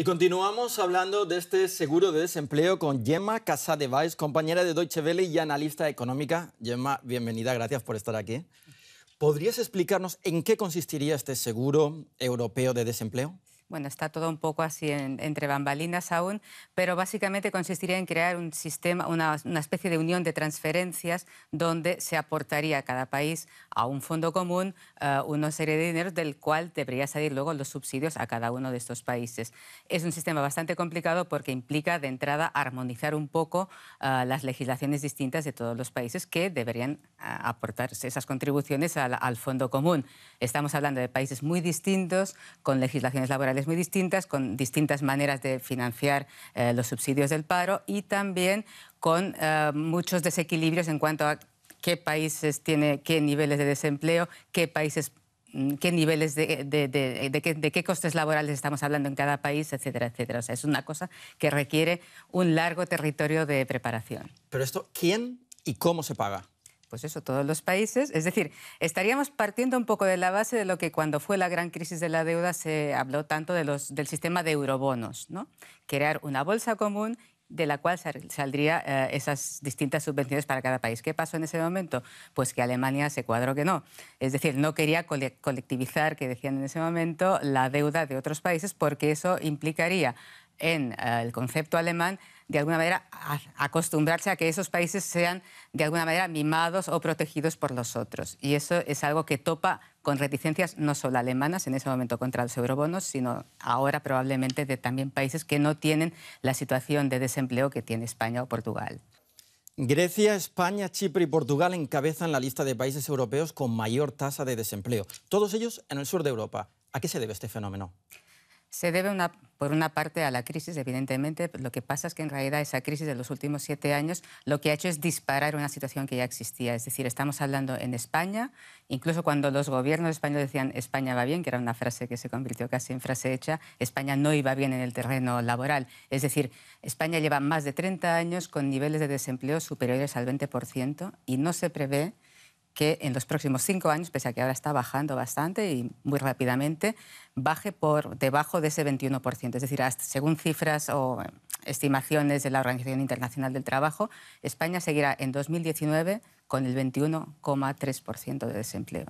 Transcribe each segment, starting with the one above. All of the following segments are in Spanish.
Y continuamos hablando de este seguro de desempleo con Gemma Casadevice, compañera de Deutsche Welle y analista económica. Gemma, bienvenida, gracias por estar aquí. ¿Podrías explicarnos en qué consistiría este seguro europeo de desempleo? bueno, está todo un poco así entre bambalinas aún, pero básicamente consistiría en crear un sistema, una, especie de unión de transferencias donde se aportaría a cada país a un fondo común eh, una serie de dineros del cual deberían salir luego los subsidios a cada uno de estos países. Es un sistema bastante complicado porque implica de entrada armonizar un poco eh, las legislaciones distintas de todos los países que deberían aportarse eh, aportar esas contribuciones al fondo común. Estamos hablando de países muy distintos, con legislaciones laborales muy distintas, con distintas maneras de financiar eh, los subsidios del paro y también con eh, muchos desequilibrios en cuanto a qué países tiene qué niveles de desempleo, qué países mm, qué niveles de, qué, de, qué, costes laborales estamos hablando en cada país, etcétera, etcétera. O sea, es una cosa que requiere un largo territorio de preparación. Pero esto, ¿quién y cómo se paga? pues eso, todos los países. Es decir, estaríamos partiendo un poco de la base de lo que cuando fue la gran crisis de la deuda se habló tanto de los, del sistema de eurobonos, ¿no? Crear una bolsa común de la cual saldría eh, esas distintas subvenciones para cada país. ¿Qué pasó en ese momento? Pues que Alemania se cuadró que no. Es decir, no quería colectivizar, que decían en ese momento, la deuda de otros países porque eso implicaría en eh, el concepto alemán de alguna manera, acostumbrarse a que esos países sean, de alguna manera, mimados o protegidos por los otros. Y eso es algo que topa con reticencias no solo alemanas en ese momento contra los eurobonos, sino ahora probablemente de también países que no tienen la situación de desempleo que tiene España o Portugal. Grecia, España, Chipre y Portugal encabezan la lista de países europeos con mayor tasa de desempleo, todos ellos en el sur de Europa. ¿A qué se debe este fenómeno? Se debe por una parte a la crisis, evidentemente. Pues, lo que pasa es que en realidad esa crisis de los últimos siete años lo que ha hecho es disparar una situación que ya existía. Es decir, estamos hablando en España, incluso cuando los gobiernos españoles decían España va bien, que era una frase que se convirtió casi en frase hecha, España no iba bien en el terreno laboral. Es decir, España lleva más de 30 años con niveles de desempleo superiores al 20% y no se prevé que en los próximos cinco años, pese a que ahora está bajando bastante y muy rápidamente, baje por debajo de ese 21%. Es decir, según cifras o eh, estimaciones de la Organización Internacional del Trabajo, España seguirá en 2019 con el 21,3% de desempleo.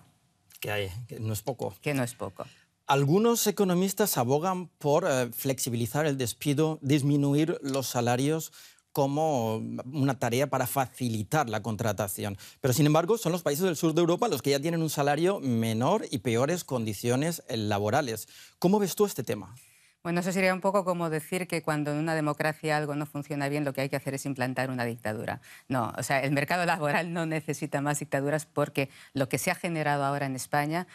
Que hay, no es poco. Que no es poco. Algunos economistas abogan por eh, flexibilizar el despido, disminuir los salarios como una tarea para facilitar la contratación. Pero sin embargo, son los países del sur de Europa los que ya tienen un salario menor y peores condiciones eh, laborales. ¿Cómo ves tú este tema? Bueno, eso sería un poco como decir que cuando en una democracia algo no funciona bien, lo que hay que hacer es implantar una dictadura. No, o sea, el mercado laboral no necesita más dictaduras porque lo que se ha generado ahora en España,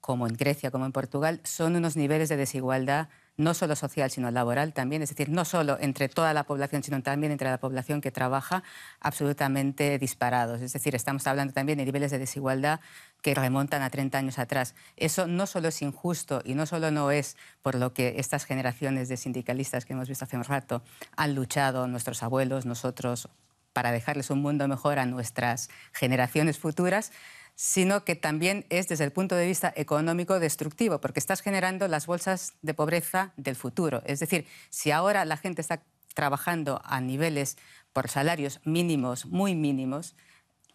como en Grecia, como en Portugal, son unos niveles de desigualdad no solo social, sino laboral también, es decir, no solo entre toda la población, sino también entre la población que trabaja, absolutamente disparados. Es decir, estamos hablando también de niveles de desigualdad que remontan a 30 años atrás. Eso no solo es injusto y no solo no es por lo que estas generaciones de sindicalistas que hemos visto hace un rato han luchado, nuestros abuelos, nosotros, para dejarles un mundo mejor a nuestras generaciones futuras, sino que también es desde el punto de vista económico destructivo, porque estás generando las bolsas de pobreza del futuro. Es decir, si ahora la gente está trabajando a niveles por salarios mínimos, muy mínimos,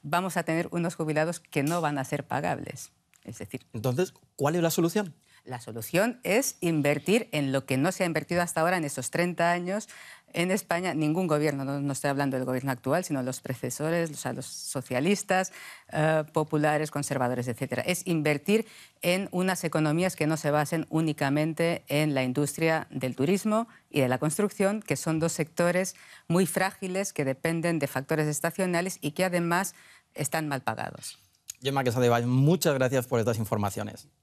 vamos a tener unos jubilados que no van a ser pagables. Es decir, entonces, ¿cuál es la solución? La solución es invertir en lo que no se ha invertido hasta ahora en esos 30 años, en España, ningún gobierno, no, estoy hablando del gobierno actual, sino los precesores, los socialistas, eh, populares, conservadores, etc. Es invertir en unas economías que no se basen únicamente en la industria del turismo y de la construcción, que son dos sectores muy frágiles que dependen de factores estacionales y que además están mal pagados. Gemma muchas gracias por estas informaciones.